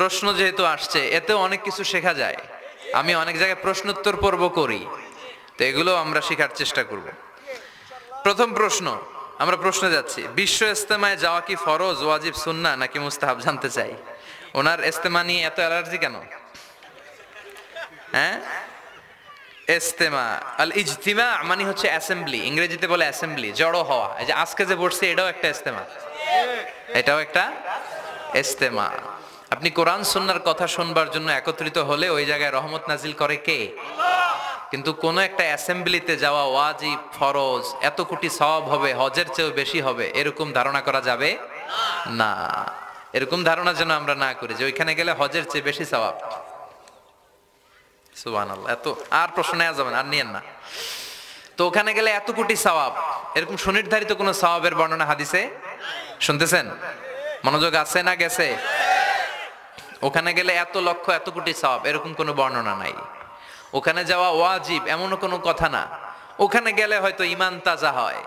প্রশ্ন যেহেতু আসছে এতে অনেক কিছু শেখা যায় আমি অনেক জায়গায় প্রশ্নোত্তর পর্ব করি তো এগুলো আমরা শেখার চেষ্টা করব প্রথম প্রশ্ন আমরা প্রশ্নে যাচ্ছি বিশ্ব ইস্তেমায় যাওয়া কি ফরজ ওয়াজিব সুন্না নাকি মুস্তাহাব জানতে চাই ওনার ইস্তেমা নিয়ে এত অ্যালার্জি কেন হ্যাঁ ইস্তেমা আল ইজতিমা মানে হচ্ছে অ্যাসেম্বলি ইংরেজিতে বলে অ্যাসেম্বলি জড়ো হওয়া এই যে আজকে যে বসছে এটাও একটা ইস্তেমা এটাও একটা ইস্তেমা আপনি কোরআন সন্ন্যার কথা শুনবার জন্য একত্রিত হলে ওই জায়গায় রহমত নাজিল করে কে কিন্তু কোন একটা অ্যাসেম্বলিতে যাওয়া ওয়াজি ফরজ এত কোটি সব হবে হজের চেয়েও বেশি হবে এরকম ধারণা করা যাবে না এরকম ধারণা যেন আমরা না করি যে ওইখানে গেলে হজের চেয়ে বেশি সবাব সুবান এত আর প্রশ্ন নেওয়া যাবে না আর নিয়েন না তো ওখানে গেলে এত কোটি সওয়াব এরকম সুনির্ধারিত কোনো সওয়াবের বর্ণনা হাদিসে শুনতেছেন মনোযোগ আছে না গেছে ওখানে গেলে এত লক্ষ এত কোটি সব এরকম কোনো বর্ণনা নাই ওখানে যাওয়া ওয়াজিব এমনও কোনো কথা না ওখানে গেলে হয়তো ইমান তাজা হয়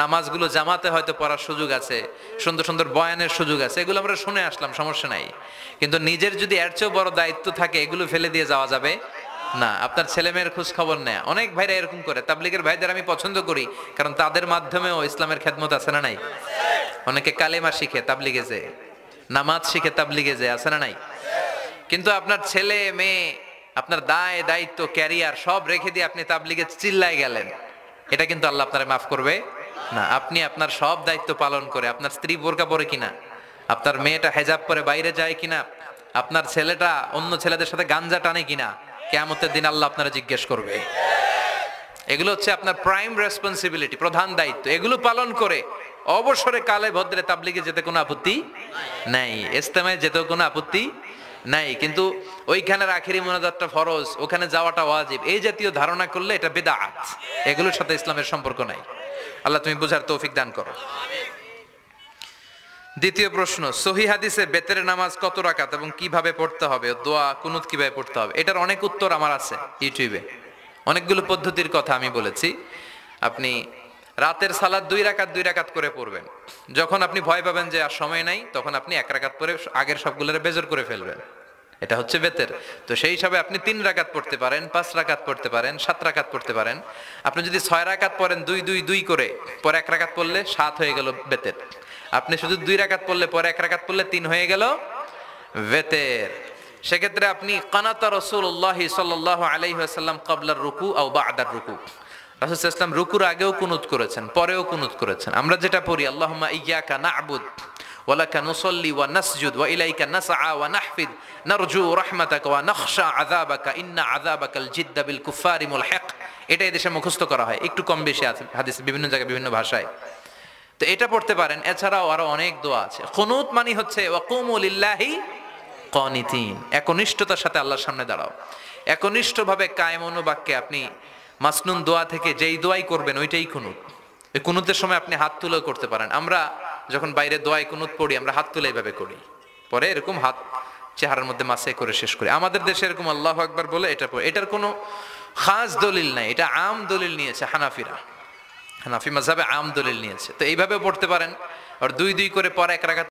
নামাজগুলো জামাতে হয়তো পড়ার সুযোগ আছে সুন্দর সুন্দর বয়ানের সুযোগ আছে এগুলো আমরা শুনে আসলাম সমস্যা নাই কিন্তু নিজের যদি এর চেয়েও বড় দায়িত্ব থাকে এগুলো ফেলে দিয়ে যাওয়া যাবে না আপনার ছেলে মেয়ের খোঁজ খবর নেয় অনেক ভাইরা এরকম করে তাবলিগের ভাইদের আমি পছন্দ করি কারণ তাদের মাধ্যমেও ইসলামের খেদমত আছে না নাই অনেকে কালেমা শিখে তাবলিগে যে নামাজ শিখে তাবলিগে যে আছে না নাই কিন্তু আপনার ছেলে মেয়ে আপনার দায় দায়িত্ব ক্যারিয়ার সব রেখে দিয়ে আপনি তাবলিগে চিল্লায় গেলেন এটা কিন্তু আল্লাহ আপনারে মাফ করবে না আপনি আপনার সব দায়িত্ব পালন করে আপনার স্ত্রী বোরকা পরে কিনা আপনার মেয়েটা হেজাব পরে বাইরে যায় কিনা আপনার ছেলেটা অন্য ছেলেদের সাথে গাঞ্জা টানে কিনা কেমতের দিন আল্লাহ আপনারা জিজ্ঞেস করবে এগুলো হচ্ছে আপনার প্রাইম রেসপন্সিবিলিটি প্রধান দায়িত্ব এগুলো পালন করে অবসরে কালে ভদ্রে তাবলিগে যেতে কোনো আপত্তি নাই ইস্তেমায় যেতেও কোনো আপত্তি নাই কিন্তু ওইখানের আখেরি মোনাজাতটা ফরজ ওখানে যাওয়াটা ওয়াজিব এই জাতীয় ধারণা করলে এটা বেদাত এগুলোর সাথে ইসলামের সম্পর্ক নাই আল্লাহ তুমি বুঝার তৌফিক দান করো দ্বিতীয় প্রশ্ন সহি হাদিসে বেতের নামাজ কত রাখাত এবং কিভাবে পড়তে হবে দোয়া কুনুত কিভাবে পড়তে হবে এটার অনেক উত্তর আমার আছে ইউটিউবে অনেকগুলো পদ্ধতির কথা আমি বলেছি আপনি রাতের সালাদ দুই রাকাত দুই রাকাত করে পড়বেন যখন আপনি ভয় পাবেন যে আর সময় নাই তখন আপনি এক রাকাত পরে আগের সবগুলোর বেজর করে ফেলবেন এটা হচ্ছে বেতের তো সেই হিসাবে আপনি তিন রাকাত পড়তে পারেন পাঁচ রাকাত পড়তে পারেন সাত রাকাত পড়তে পারেন আপনি যদি ছয় রাকাত পড়েন দুই দুই দুই করে পরে এক রাকাত পড়লে সাত হয়ে গেল বেতের আপনি শুধু দুই রাকাত পড়লে পরে এক রাকাত পড়লে তিন হয়ে গেল বেতের সেক্ষেত্রে আপনি কানাতা রসুল্লাহ সাল্লাহ সাল্লাম কবলার রুকু আও বা আদার রুকু রাসুল ইসলাম রুকুর আগেও কুনুত করেছেন পরেও কুনুত করেছেন আমরা যেটা পড়ি আল্লাহমা ইয়াকা না আবুদ কা নুসল্লি ওয়া নাসজুদ ওয়া ইলাইকা নাসআ ওয়া নাহফিদ নারজু রাহমাতাকা ওয়া নাখশা আযাবাকা ইন্না আযাবাকাল জিদ্দা বিল কুফারি মুলহিক এটা এই দেশে মুখস্থ করা হয় একটু কম বেশি আছে হাদিস বিভিন্ন জায়গায় বিভিন্ন ভাষায় তো এটা পড়তে পারেন এছাড়াও আরো অনেক দোয়া আছে কুনুত মানে হচ্ছে ওয়া কুমু লিল্লাহি কনিতিন একনিষ্ঠতার সাথে আল্লাহর সামনে দাঁড়াও একনিষ্ঠভাবে কায়েম অনুবাক্যে আপনি মাসনুন দোয়া থেকে যেই দোয়াই করবেন ওইটাই কুনুত এই কুনুতের সময় আপনি হাত তুলেও করতে পারেন আমরা যখন বাইরে দোয়াই কুনুত পড়ি আমরা হাত তুলে এইভাবে করি পরে এরকম হাত চেহারার মধ্যে মাসে করে শেষ করি আমাদের দেশে এরকম আল্লাহ আকবার বলে এটা এটার কোনো খাস দলিল নাই এটা আম দলিল নিয়েছে হানাফিরা হানাফি মাঝাবে আম দলিল নিয়েছে তো এইভাবে পড়তে পারেন আর দুই দুই করে পরে এক রাখা